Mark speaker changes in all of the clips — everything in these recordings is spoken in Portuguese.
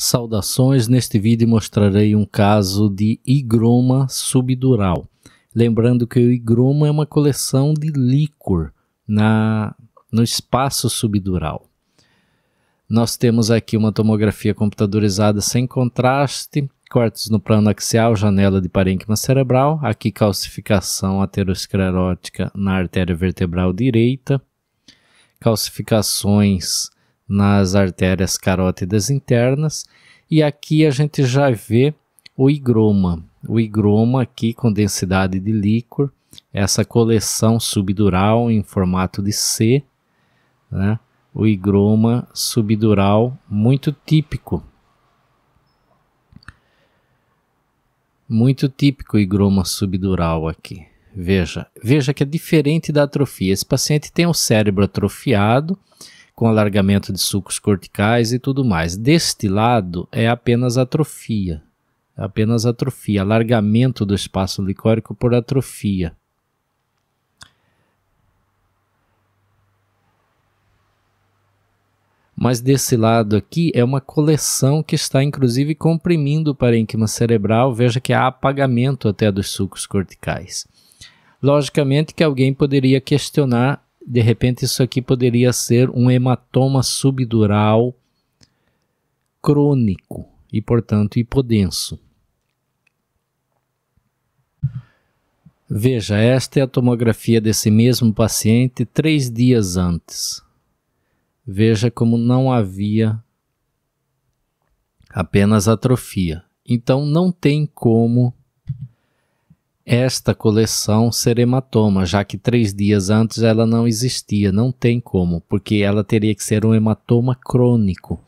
Speaker 1: Saudações, neste vídeo mostrarei um caso de higroma subdural. Lembrando que o higroma é uma coleção de líquor na, no espaço subdural. Nós temos aqui uma tomografia computadorizada sem contraste, cortes no plano axial, janela de parênquima cerebral, aqui calcificação aterosclerótica na artéria vertebral direita, calcificações nas artérias carótidas internas. E aqui a gente já vê o higroma. O higroma aqui com densidade de líquor, essa coleção subdural em formato de C, né? o higroma subdural muito típico. Muito típico o higroma subdural aqui. Veja, veja que é diferente da atrofia. Esse paciente tem o cérebro atrofiado, com alargamento de sucos corticais e tudo mais. lado é apenas atrofia, é apenas atrofia, alargamento do espaço licórico por atrofia. Mas desse lado aqui é uma coleção que está inclusive comprimindo o parênquima cerebral, veja que há apagamento até dos sucos corticais. Logicamente que alguém poderia questionar de repente isso aqui poderia ser um hematoma subdural crônico e, portanto, hipodenso. Veja, esta é a tomografia desse mesmo paciente três dias antes. Veja como não havia apenas atrofia. Então, não tem como esta coleção Serematoma, já que três dias antes ela não existia, não tem como, porque ela teria que ser um hematoma crônico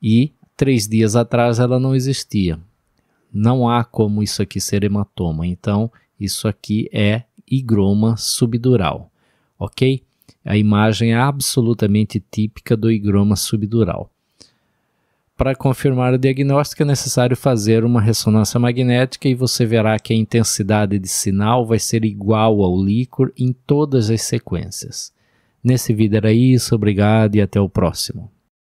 Speaker 1: e três dias atrás ela não existia. Não há como isso aqui ser hematoma, então isso aqui é higroma subdural, ok? A imagem é absolutamente típica do higroma subdural para confirmar o diagnóstico é necessário fazer uma ressonância magnética e você verá que a intensidade de sinal vai ser igual ao líquor em todas as sequências. Nesse vídeo era isso, obrigado e até o próximo.